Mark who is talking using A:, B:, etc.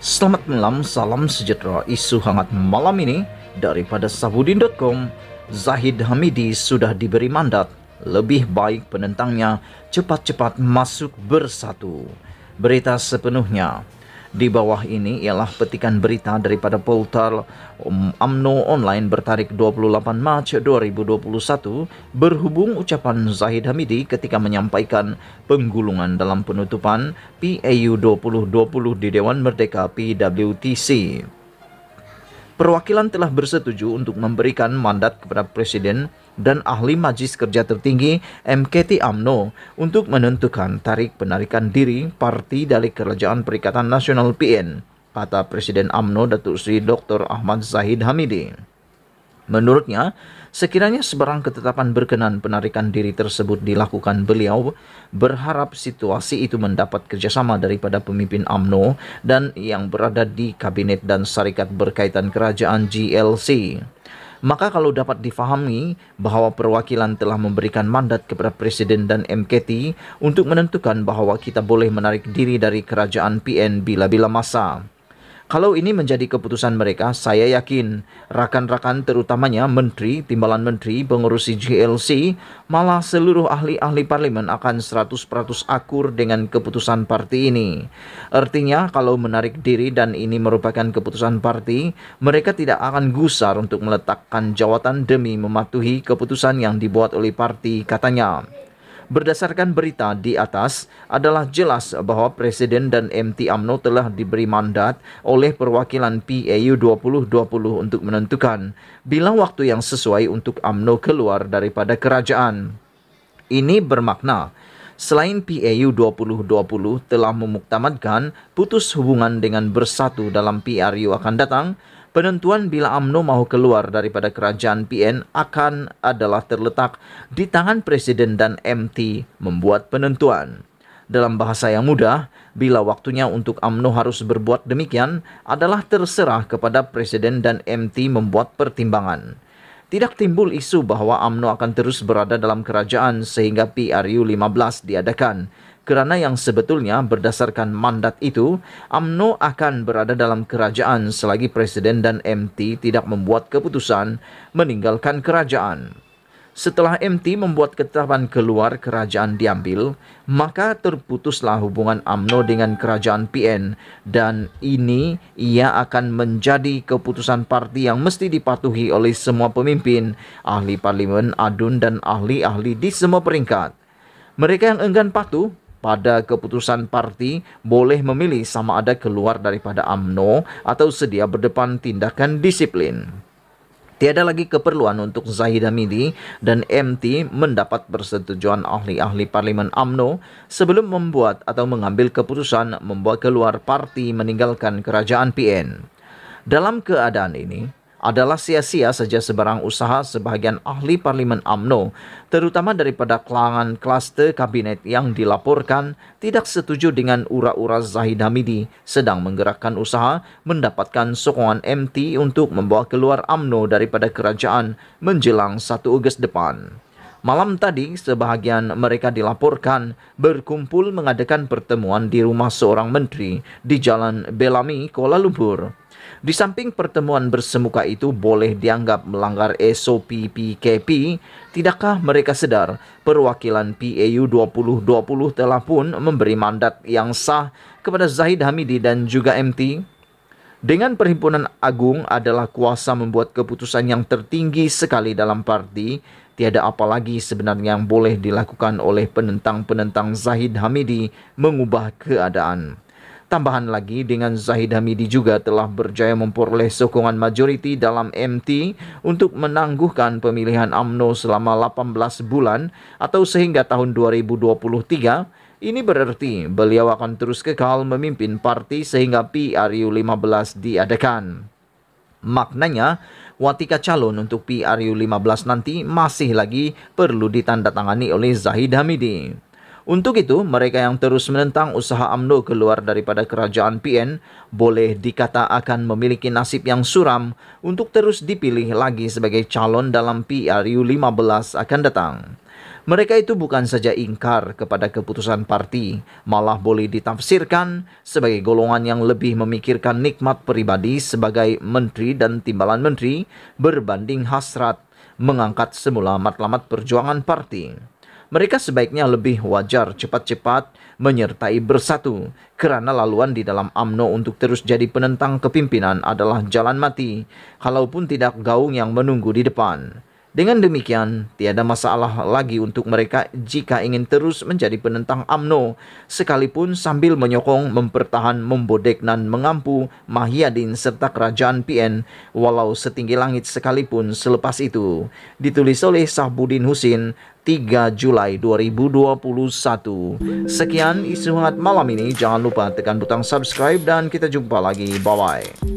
A: Selamat malam, salam sejahtera isu hangat malam ini daripada Sabudin.com Zahid Hamidi sudah diberi mandat lebih baik penentangnya cepat-cepat masuk bersatu berita sepenuhnya. Di bawah ini ialah petikan berita daripada portal UMNO um, Online bertarik 28 Mac 2021 berhubung ucapan Zahid Hamidi ketika menyampaikan penggulungan dalam penutupan PAU 2020 di Dewan Merdeka PWTC. Perwakilan telah bersetuju untuk memberikan mandat kepada Presiden dan ahli Majlis Kerja Tertinggi MKT AMNO untuk menentukan tarik penarikan diri parti dari Kerajaan Perikatan Nasional PN, kata Presiden AMNO Datuk Sri Dr. Ahmad Zahid Hamidi. Menurutnya, sekiranya sebarang ketetapan berkenan penarikan diri tersebut dilakukan beliau, berharap situasi itu mendapat kerjasama daripada pemimpin AMNO dan yang berada di kabinet dan syarikat berkaitan kerajaan GLC. Maka kalau dapat difahami bahwa perwakilan telah memberikan mandat kepada Presiden dan MKT untuk menentukan bahwa kita boleh menarik diri dari kerajaan PN bila-bila masa. Kalau ini menjadi keputusan mereka, saya yakin rakan-rakan terutamanya menteri, timbalan menteri, pengurus JLC, malah seluruh ahli-ahli parlemen akan 100% akur dengan keputusan parti ini. Artinya, kalau menarik diri dan ini merupakan keputusan parti, mereka tidak akan gusar untuk meletakkan jawatan demi mematuhi keputusan yang dibuat oleh parti, katanya. Berdasarkan berita di atas, adalah jelas bahwa Presiden dan MT AMNO telah diberi mandat oleh perwakilan PAU 2020 untuk menentukan bila waktu yang sesuai untuk AMNO keluar daripada kerajaan. Ini bermakna Selain PAU 2020 telah memuktamadkan putus hubungan dengan bersatu dalam PRU akan datang, Penentuan bila AMNO mau keluar daripada kerajaan PN akan adalah terletak di tangan presiden dan MT membuat penentuan. Dalam bahasa yang mudah, bila waktunya untuk AMNO harus berbuat demikian adalah terserah kepada presiden dan MT membuat pertimbangan. tidak timbul isu bahawa AMNO akan terus berada dalam kerajaan sehingga PRU 15 diadakan. Kerana yang sebetulnya berdasarkan mandat itu, AMNO akan berada dalam kerajaan selagi Presiden dan MT tidak membuat keputusan meninggalkan kerajaan. Setelah MT membuat ketetapan keluar kerajaan diambil, maka terputuslah hubungan AMNO dengan kerajaan PN dan ini ia akan menjadi keputusan parti yang mesti dipatuhi oleh semua pemimpin, ahli parlimen, adun dan ahli-ahli di semua peringkat. Mereka yang enggan patuh pada keputusan parti boleh memilih sama ada keluar daripada AMNO atau sedia berdepan tindakan disiplin. Tiada lagi keperluan untuk Zahida Midi dan MT mendapat persetujuan ahli-ahli parlimen AMNO sebelum membuat atau mengambil keputusan membuat keluar parti meninggalkan kerajaan PN. Dalam keadaan ini, adalah sia-sia saja sebarang usaha sebahagian ahli Parlimen AMNO, terutama daripada kelangan kluster kabinet yang dilaporkan tidak setuju dengan ura-ura Zahid Hamidi sedang menggerakkan usaha mendapatkan sokongan MT untuk membawa keluar AMNO daripada kerajaan menjelang 1 Ogos depan. Malam tadi, sebahagian mereka dilaporkan berkumpul mengadakan pertemuan di rumah seorang menteri di Jalan Belami, Kuala Lumpur. Di samping pertemuan bersemuka itu boleh dianggap melanggar SOP PKP, tidakkah mereka sedar perwakilan PAU 2020 telah pun memberi mandat yang sah kepada Zahid Hamidi dan juga MT? Dengan perhimpunan agung adalah kuasa membuat keputusan yang tertinggi sekali dalam parti, tiada apa lagi sebenarnya yang boleh dilakukan oleh penentang-penentang Zahid Hamidi mengubah keadaan. Tambahan lagi dengan Zahid Hamidi juga telah berjaya memperoleh sokongan majoriti dalam MT untuk menangguhkan pemilihan AMNO selama 18 bulan atau sehingga tahun 2023 ini berarti beliau akan terus kekal memimpin parti sehingga PRU 15 diadakan. Maknanya, watika calon untuk PRU 15 nanti masih lagi perlu ditandatangani oleh Zahid Hamidi. Untuk itu, mereka yang terus menentang usaha AMNO keluar daripada kerajaan PN boleh dikata akan memiliki nasib yang suram untuk terus dipilih lagi sebagai calon dalam PRU 15 akan datang. Mereka itu bukan saja ingkar kepada keputusan parti, malah boleh ditafsirkan sebagai golongan yang lebih memikirkan nikmat pribadi sebagai menteri dan timbalan menteri berbanding hasrat mengangkat semula matlamat perjuangan parti mereka sebaiknya lebih wajar cepat-cepat menyertai bersatu kerana laluan di dalam AMNO untuk terus jadi penentang kepimpinan adalah jalan mati kalaupun tidak gaung yang menunggu di depan. Dengan demikian, tiada masalah lagi untuk mereka jika ingin terus menjadi penentang AMNO, sekalipun sambil menyokong, mempertahan, membodek, dan mengampu Mahyadin serta kerajaan PN, walau setinggi langit sekalipun selepas itu. Ditulis oleh Sahbudin Husin, 3 Julai 2021. Sekian isu hangat malam ini. Jangan lupa tekan butang subscribe dan kita jumpa lagi. Bye-bye.